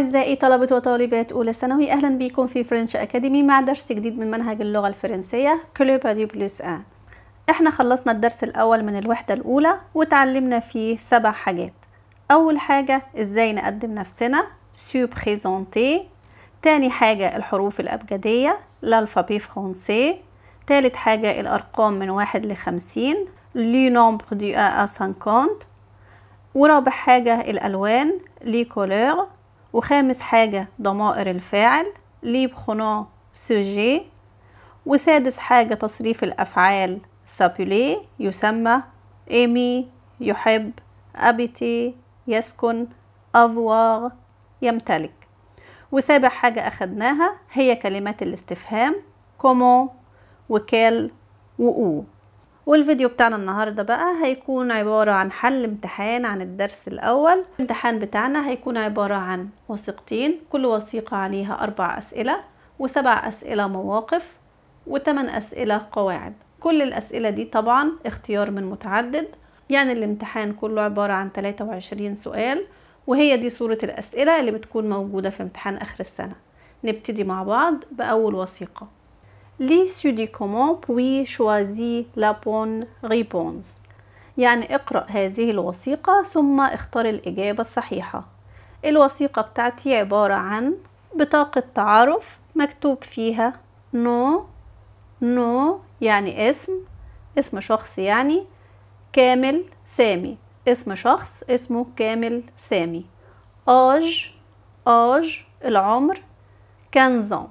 أعزائي طلبة وطالبات أولى ثانوي أهلا بكم في فرنش أكاديمي مع درس جديد من منهج اللغة الفرنسية كلوبا دي بلوس آن إحنا خلصنا الدرس الأول من الوحدة الأولى وتعلمنا فيه سبع حاجات أول حاجة إزاي نقدم نفسنا سو بريزونتي تاني حاجة الحروف الأبجدية لالفابي فرونسي تالت حاجة الأرقام من واحد لخمسين لي نومبر دو أ أ سانكونت ورابع حاجة الألوان لي كولور وخامس حاجة ضمائر الفاعل ليب خنا سوجي وسادس حاجة تصريف الأفعال سابولي يسمى إيمي يحب أبيتي يسكن أفواغ يمتلك وسابع حاجة أخدناها هي كلمات الاستفهام كومو وكال وقو والفيديو بتاعنا النهاردة بقى هيكون عبارة عن حل امتحان عن الدرس الأول الامتحان بتاعنا هيكون عبارة عن وثيقتين كل وثيقة عليها أربع أسئلة وسبع أسئلة مواقف وتمن أسئلة قواعد كل الأسئلة دي طبعا اختيار من متعدد يعني الامتحان كله عبارة عن 23 سؤال وهي دي صورة الأسئلة اللي بتكون موجودة في امتحان آخر السنة نبتدي مع بعض بأول وثيقة l'issue du comment puis choisis la bonne réponse يعني اقرأ هذه الوثيقة ثم اختر الإجابة الصحيحة الوثيقة بتاعتي عبارة عن بطاقة تعارف مكتوب فيها نو نو يعني اسم اسم شخص يعني كامل سامي اسم شخص اسمه كامل سامي آج آج العمر كانزون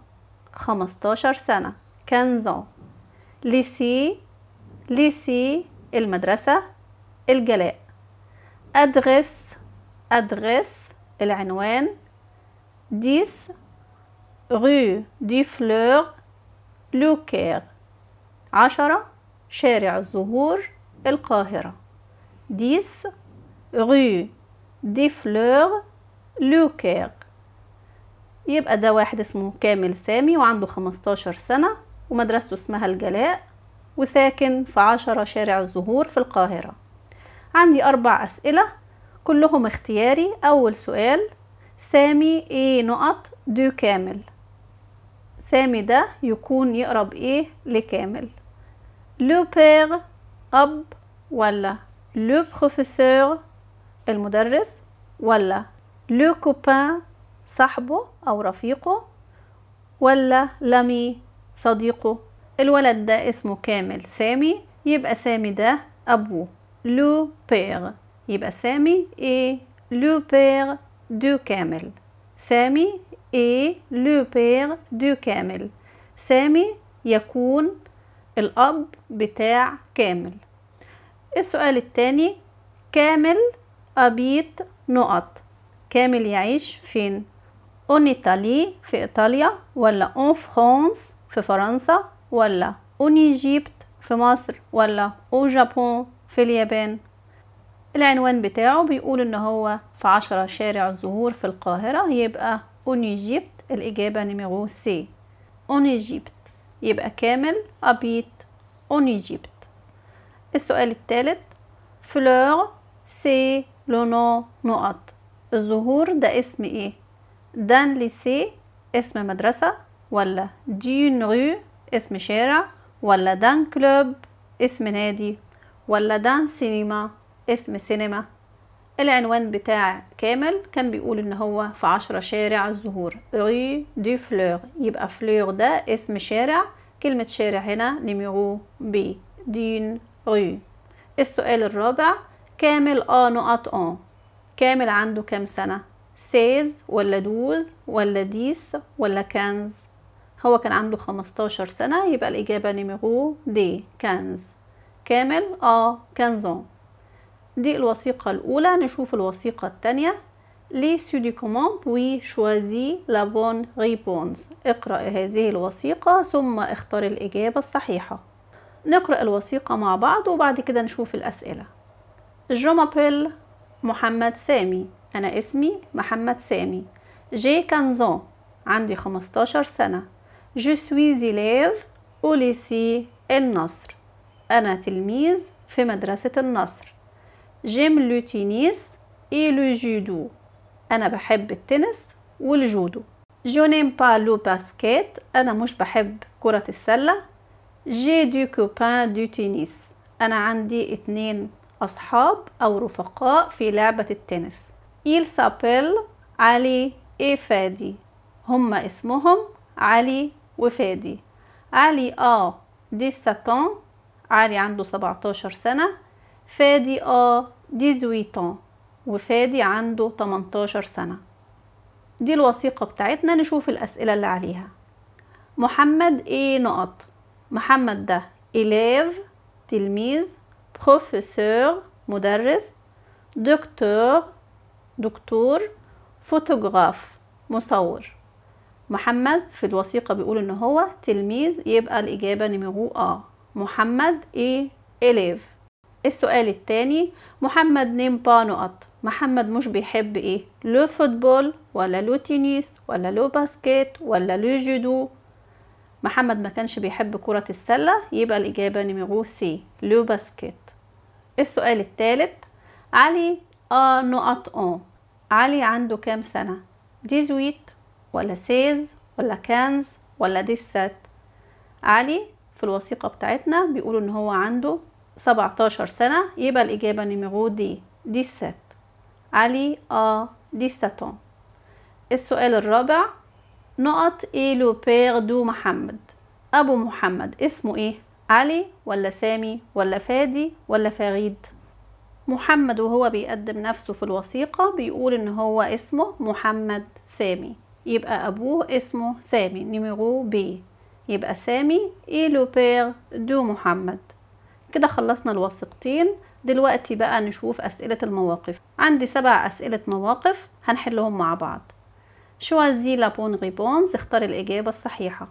خمستاشر سنة كانزون ليسي ليسي المدرسة الجلاء أدغس أدغس العنوان ديس رو دي فلور لوكير عشرة شارع الزهور القاهرة ديس رو دي فلور لوكير يبقى ده واحد اسمه كامل سامي وعنده خمستاشر سنة ومدرسته اسمها الجلاء وساكن في عشرة شارع الزهور في القاهرة عندي أربع أسئلة كلهم اختياري أول سؤال سامي ايه نقط دو كامل سامي ده يكون يقرب ايه لكامل لو بير أب ولا لو بروفيسور المدرس ولا لو كوبان صاحبه أو رفيقه ولا لامي صديقه الولد ده اسمه كامل سامي يبقى سامي ده أبوه لو بير يبقى سامي إيه لو بير دو كامل سامي إيه لو بير دو كامل سامي يكون الأب بتاع كامل السؤال الثاني كامل أبيت نقط كامل يعيش فين؟ اون ايطالي في ايطاليا ولا اون فرانس في فرنسا ولا اونيجيبت في مصر ولا او جابون في اليابان العنوان بتاعه بيقول ان هو في عشرة شارع الزهور في القاهرة يبقى اونيجيبت الإجابة نمرو سي اونيجيبت يبقى كامل أبيت اونيجيبت السؤال الثالث فلور سي لونو نقط الزهور ده اسم ايه دان لي سي اسم مدرسة ولا دين غو اسم شارع ولا دان كلوب اسم نادي ولا دان سينما اسم سينما العنوان بتاع كامل كان بيقول ان هو في عشرة شارع الزهور ري دي فلور يبقى فلور ده اسم شارع كلمة شارع هنا نميرو بي دين ري السؤال الرابع كامل اه نقط اه كامل عنده كام سنة سيز ولا دوز ولا ديس ولا كنز هو كان عنده 15 سنة يبقى الإجابة نيميرو دي كانز كامل آ آه، كانزون دي الوثيقة الأولى نشوف الوثيقة الثانية سو دي كوموند بوي شوازي لا بون ريبونز اقرأ هذه الوثيقة ثم اختر الإجابة الصحيحة نقرأ الوثيقة مع بعض وبعد كده نشوف الأسئلة جو مابيل محمد سامي أنا اسمي محمد سامي جي كانزون عندي 15 سنة Je suis élève au lycée El Nasr. أنا تلميذ في مدرسة النصر. J'aime le tennis et le judo. أنا بحب التنس والجودو. Je n'aime pas le basket. أنا مش بحب كرة السلة. J'ai دو كوبان du tennis. أنا عندي اتنين أصحاب أو رفقاء في لعبة التنس. Il s'appelle علي إيفادي. هما اسمهم علي وفادي علي اه دي ستاتان علي عنده سبعتاشر سنة فادي اه دي زويتان وفادي عنده تمنتاشر سنة دي الوثيقة بتاعتنا نشوف الأسئلة اللي عليها محمد ايه نقط محمد ده إليف تلميذ بروفيسور مدرس دكتور دكتور فوتوغراف مصور محمد في الوثيقة بيقول ان هو تلميذ يبقى الإجابة نمرو آ محمد إيه إليف السؤال التاني محمد نيم با نقط محمد مش بيحب ايه لو فوتبول ولا لو تنس ولا لو باسكيت ولا لو جودو محمد ما كانش بيحب كرة السلة يبقى الإجابة نمرو سي لو باسكيت السؤال الثالث علي آ نقط أون علي عنده كام سنة؟ 18 ولا سيز ولا كانز ولا ديسات علي في الوثيقة بتاعتنا بيقولوا ان هو عنده 17 سنة يبقى الإجابة نيميرو دي ديسات علي ا آه، ديساتون السؤال الرابع نقط ايه لو بير دو محمد أبو محمد اسمه ايه علي ولا سامي ولا فادي ولا فريد محمد وهو بيقدم نفسه في الوثيقة بيقول إن هو اسمه محمد سامي يبقى أبوه اسمه سامي نيميرو بي يبقى سامي إي لو بير دو محمد كده خلصنا الوثيقتين دلوقتي بقى نشوف أسئلة المواقف عندي سبع أسئلة مواقف هنحلهم مع بعض شوازي لابون بون ريبونز اختار الإجابة الصحيحة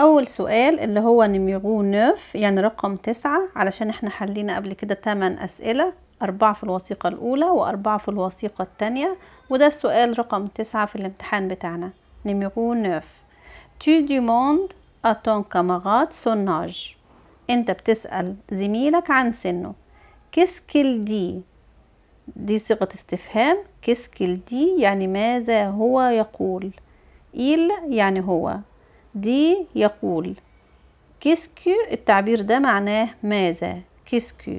أول سؤال اللي هو نيميرو نوف يعني رقم تسعة علشان احنا حلينا قبل كده تمن أسئلة أربعة في الوثيقة الأولى وأربعة في الوثيقة الثانية وده السؤال رقم تسعة في الامتحان بتاعنا نميرو نوف تي دي موند أتون كامغات son أنت بتسأل زميلك عن سنه كيسكيل دي دي صيغة استفهام كيسكيل دي يعني ماذا هو يقول إيل يعني هو دي يقول كيسكو التعبير ده معناه ماذا كيسكو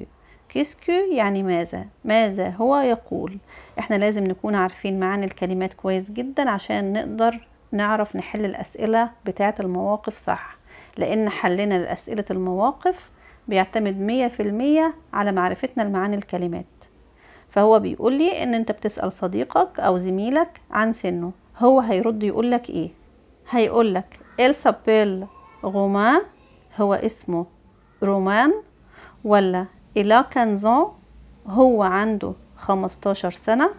كيسكو يعني ماذا ماذا هو يقول احنا لازم نكون عارفين معاني الكلمات كويس جدا عشان نقدر نعرف نحل الأسئلة بتاعة المواقف صح لأن حلنا لأسئلة المواقف بيعتمد مية في المية على معرفتنا لمعاني الكلمات فهو بيقول لي ان انت بتسأل صديقك او زميلك عن سنه هو هيرد يقول لك ايه هيقول لك il s'appelle Romain هو اسمه رومان ولا إلا كانزون هو عنده خمستاشر سنة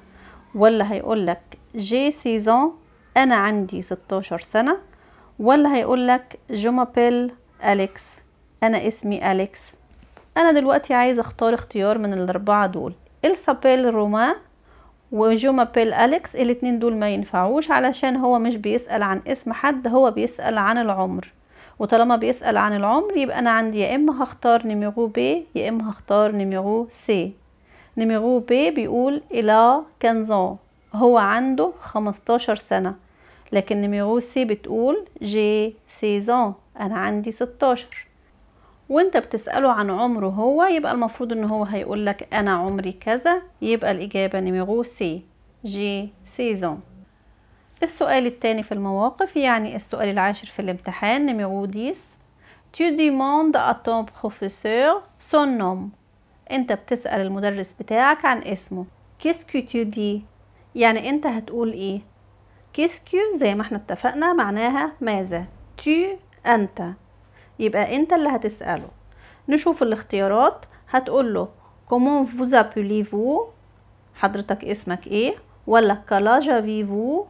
ولا هيقولك جي سيزون أنا عندي ستاشر سنة ولا هيقولك جو مابيل أليكس أنا اسمي أليكس أنا دلوقتي عايزة أختار اختيار من الأربعة دول السابيل رومان وجو مابيل أليكس الاتنين دول ما ينفعوش علشان هو مش بيسأل عن اسم حد هو بيسأل عن العمر وطالما بيسأل عن العمر يبقى أنا عندي يا إما هختار نيميرو بي يا إما هختار نيميرو سي نيميرو بي بيقول إلى كانزون هو عنده خمستاشر سنة لكن نيميرو سي بتقول جي سيزان أنا عندي ستاشر وانت بتسأله عن عمره هو يبقى المفروض ان هو هيقولك انا عمري كذا يبقى الاجابة نيميرو سي جي سيزون السؤال الثاني في المواقف يعني السؤال العاشر في الامتحان نميرو 10 Tu demandes à ton professeur son nom انت بتسأل المدرس بتاعك عن اسمه كيسكو تو دي يعني انت هتقول ايه كيسكو زي ما احنا اتفقنا معناها ماذا تو انت يبقى انت اللي هتسأله نشوف الاختيارات هتقول له كومون فوز ابوليفو حضرتك اسمك ايه ولا كلاجا فيفو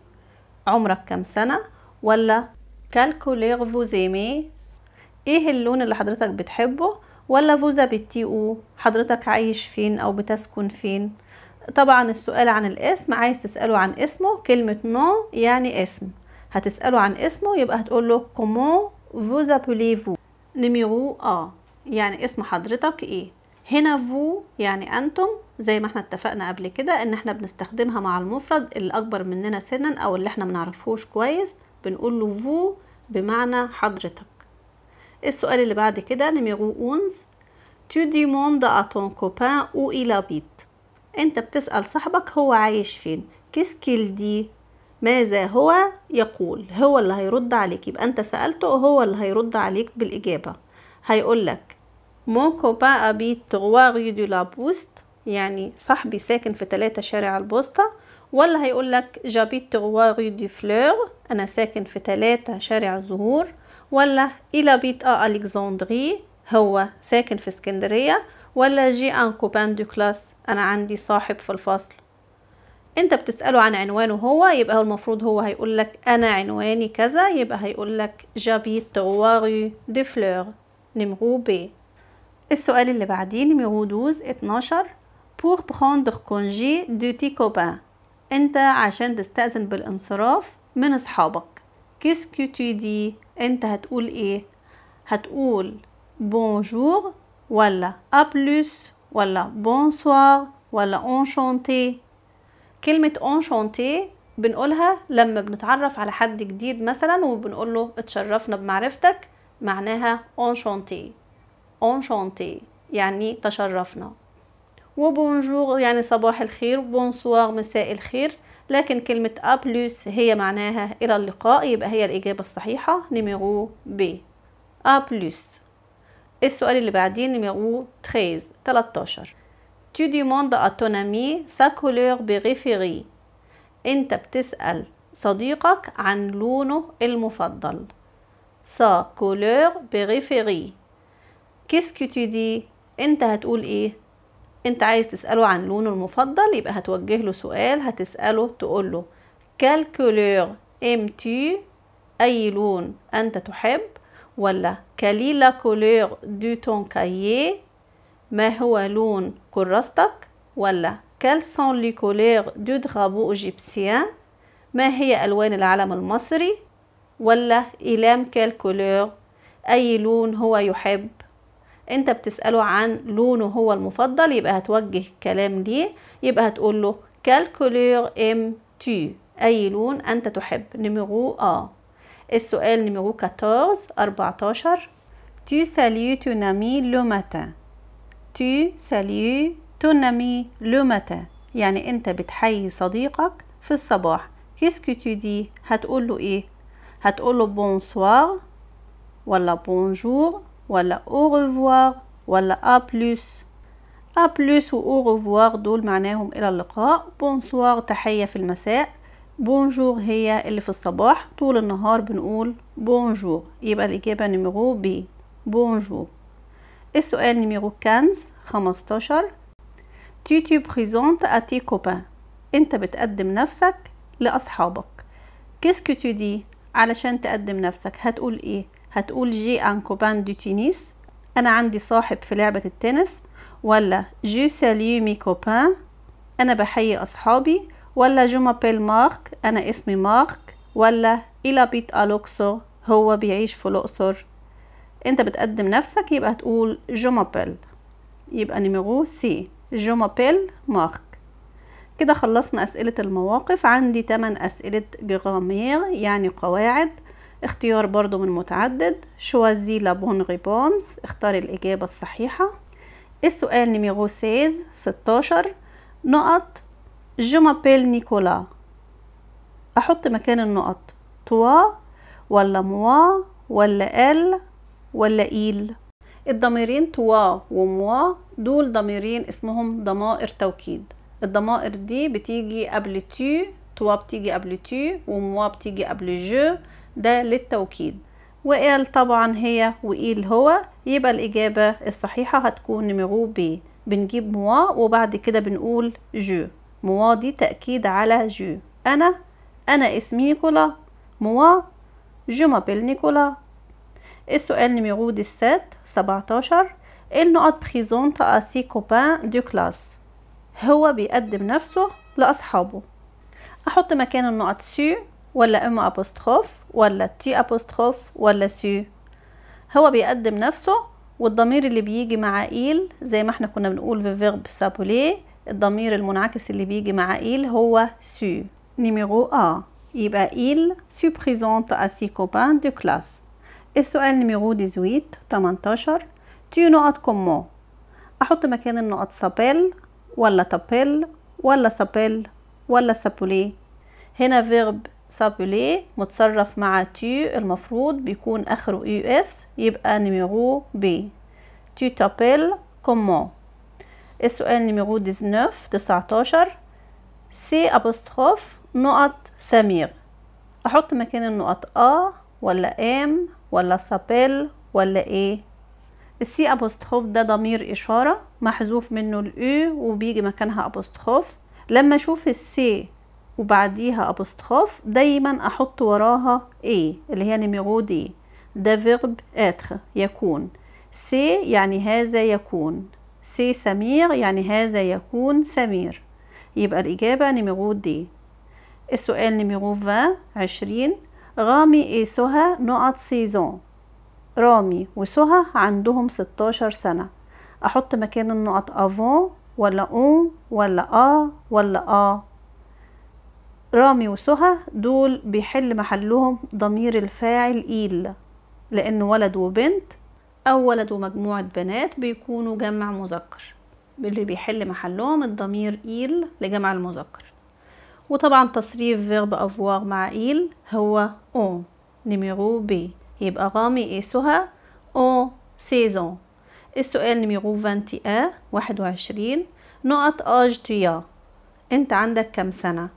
عمرك كام سنة ولا كالكوليغ فوزيمي ايه اللون اللي حضرتك بتحبه ولا فوزا بتيقو حضرتك عايش فين او بتسكن فين طبعا السؤال عن الاسم عايز تسأله عن اسمه كلمة نو يعني اسم هتسأله عن اسمه يبقى هتقول له كومون فوز فو نميرو اه يعني اسم حضرتك ايه هنا فو يعني انتم زي ما احنا اتفقنا قبل كده ان احنا بنستخدمها مع المفرد اللي اكبر مننا سنا او اللي احنا منعرفهوش كويس بنقول له فو بمعنى حضرتك السؤال اللي بعد كده نميرو اونز تو demandes à ton كوبان او il habite انت بتسأل صاحبك هو عايش فين كيسكيل دي ماذا هو يقول هو اللي هيرد عليك يبقى انت سألته هو اللي هيرد عليك بالإجابة هيقول لك مون كوبان ابيت تغوار de دو لابوست يعني صاحبي ساكن في ثلاثة شارع البوسطة ولا هيقول لك جابيت تغوا دي فلور أنا ساكن في ثلاثة شارع الزهور ولا إلى بيت أ ألكسندري هو ساكن في اسكندرية ولا جي أن كوبان دو كلاس أنا عندي صاحب في الفصل انت بتسأله عن عنوانه هو يبقى المفروض هو هيقول لك أنا عنواني كذا يبقى هيقول لك جابيت تغوا دي فلور نمرو بي السؤال اللي بعديه نمرو دوز اتناشر pour prendre congé de tes copains انت عشان تستأذن بالانصراف من اصحابك كيسكو tu dis انت هتقول ايه هتقول بونجور ولا plus ولا بونسوار ولا اونشانتي كلمة اونشانتي بنقولها لما بنتعرف على حد جديد مثلا وبنقول له اتشرفنا بمعرفتك معناها اونشانتي اونشانتي يعني تشرفنا وبونجور يعني صباح الخير وبونسوار مساء الخير لكن كلمة أبلوس هي معناها إلى اللقاء يبقى هي الإجابة الصحيحة نميرو بي أبلوس السؤال اللي بعديه نميرو تخيز 13 Tu demandes à ton ami sa couleur préférée أنت بتسأل صديقك عن لونه المفضل sa couleur préférée Qu'est-ce que tu dis أنت هتقول إيه انت عايز تساله عن لونه المفضل يبقى هتوجه له سؤال هتساله تقول له كال كولور aimes اي لون انت تحب ولا كالي لا كولور دو تون كايي ما هو لون كراستك ولا كال سون لي كولور دو درابو ايجيبسيان ما هي الوان العلم المصري ولا إلام كال كولور اي لون هو يحب انت بتسأله عن لونه هو المفضل يبقى هتوجه الكلام ليه يبقى هتقول له كال كولور ام تو اي لون انت تحب نميرو اه السؤال نميرو 14 14 تو ساليو ton ami لو matin تو ساليو ton ami لو matin يعني انت بتحيي صديقك في الصباح كيسكو تو دي هتقول له ايه هتقول له بونسوار ولا بونجور ولا او ريفوار ولا ا بلس ا بلس و او ريفوار دول معناهم الى اللقاء بونسوار تحيه في المساء بونجور هي اللي في الصباح طول النهار بنقول بونجور يبقى الاجابه نيميرو بي بونجور السؤال نيميرو 15 15 تي تي بريزونت اتي tes انت بتقدم نفسك لاصحابك كيسكو تو دي علشان تقدم نفسك هتقول ايه هتقول جي ان كوبان دو تينيس انا عندي صاحب في لعبة التنس ولا جو ساليو مي كوبان انا بحيي اصحابي ولا جو مابيل مارك انا اسمي مارك ولا الى بيت الوكسو هو بيعيش في الاقصر انت بتقدم نفسك يبقى هتقول جو مابيل يبقى نيميرو سي جو مابيل مارك كده خلصنا أسئلة المواقف عندي 8 أسئلة جرامير يعني قواعد اختيار برضو من متعدد شوازي لا بون اختار الإجابة الصحيحة السؤال نميغو سيز 16 نقط جو مابيل نيكولا أحط مكان النقط توا ولا موا ولا ال ولا إيل الضميرين توا وموا دول ضميرين اسمهم ضمائر توكيد الضمائر دي بتيجي قبل تو توا بتيجي قبل تو وموا بتيجي قبل جو ده للتوكيد وقال طبعا هي وقيل هو يبقى الإجابة الصحيحة هتكون نمرو ب بنجيب موا وبعد كده بنقول جو موا دي تأكيد على جو أنا أنا اسمي نيكولا موا جو مابيل نيكولا السؤال نمرو دي السات سبعتاشر النقط présente أسي كوبان دو كلاس هو بيقدم نفسه لأصحابه أحط مكان النقط سو ولا ام ابوستخوف ولا تي ابوستخوف ولا سي هو بيقدم نفسه والضمير اللي بيجي مع إيل زي ما احنا كنا بنقول في فيرب سابولي الضمير المنعكس اللي بيجي مع إيل هو سي نيميرو أ يبقى إيل سي بريزونت أ سي كوبان دو كلاس السؤال نيميرو 18 18 تي نقط كومو أحط مكان النقط سابيل ولا تابيل ولا سابيل ولا سابولي هنا فيرب سابلي متصرف مع تي المفروض بيكون اخره يو e اس يبقى نيميرو بي تي تابيل كومون السؤال نيميرو 19 19 سي ابوستروف نقط سمير احط مكان النقط ا ولا ام ولا سابيل ولا ايه السي ابوستروف ده ضمير اشاره محذوف منه الاو وبيجي مكانها ابوستروف لما اشوف السي وبعديها أبوستخوف دايما أحط وراها إيه اللي هي نميغو دي ده فيرب اتر يكون سي يعني هذا يكون سي سمير يعني هذا يكون سمير يبقى الإجابة نميغو دي السؤال نميغو فا عشرين رامي إيه سوها نقط سيزون رامي وسوها عندهم ستاشر سنة أحط مكان النقط أفون ولا أون ولا آ ولا آ رامي وسهى دول بيحل محلهم ضمير الفاعل إيل لأن ولد وبنت أو ولد ومجموعة بنات بيكونوا جمع مذكر اللي بيحل محلهم الضمير إيل لجمع المذكر وطبعا تصريف فيرب أفواغ مع إيل هو أو نميرو بي يبقى رامي إيه أو سيزون السؤال نميرو فانتي أ واحد وعشرين نقط آج تيا انت عندك كام سنة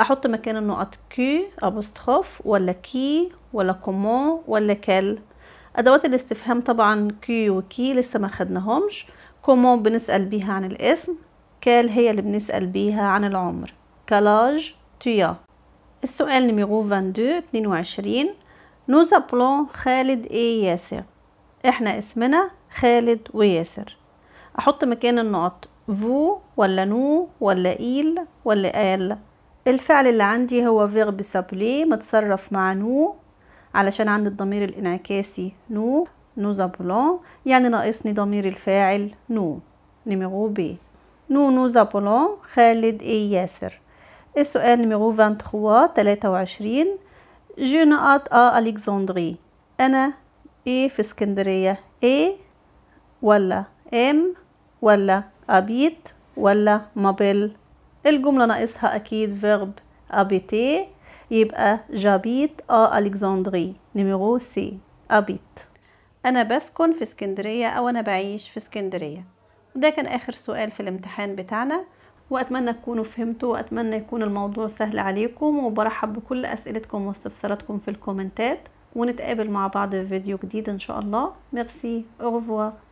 احط مكان النقط كي ابوستخوف ولا كي ولا كومون ولا كال ادوات الاستفهام طبعا كي وكي لسه ما خدناهمش كومون بنسال بيها عن الاسم كال هي اللي بنسال بيها عن العمر كالاج تيا السؤال نميرو 22 22 نو زابلون خالد اي ياسر احنا اسمنا خالد وياسر احط مكان النقط فو ولا نو ولا ايل ولا ال الفعل اللي عندي هو فيرب سابلي متصرف مع نو علشان عندي الضمير الانعكاسي نو نو زابولون يعني ناقصني ضمير الفاعل نو نيميرو بي نو نو زابولون خالد اي ياسر السؤال نيميرو 23 23 جو نقط ا الكسندري انا ايه في اسكندريه ايه ولا ام ولا ابيت ولا مابل الجملة ناقصها أكيد فيرب أبيتي يبقى جابيت أ ألكسندري نيميرو سي أبيت أنا بسكن في اسكندرية أو أنا بعيش في اسكندرية وده كان آخر سؤال في الامتحان بتاعنا وأتمنى تكونوا فهمتوا وأتمنى يكون الموضوع سهل عليكم وبرحب بكل أسئلتكم واستفساراتكم في الكومنتات ونتقابل مع بعض في فيديو جديد إن شاء الله ميرسي أوفوا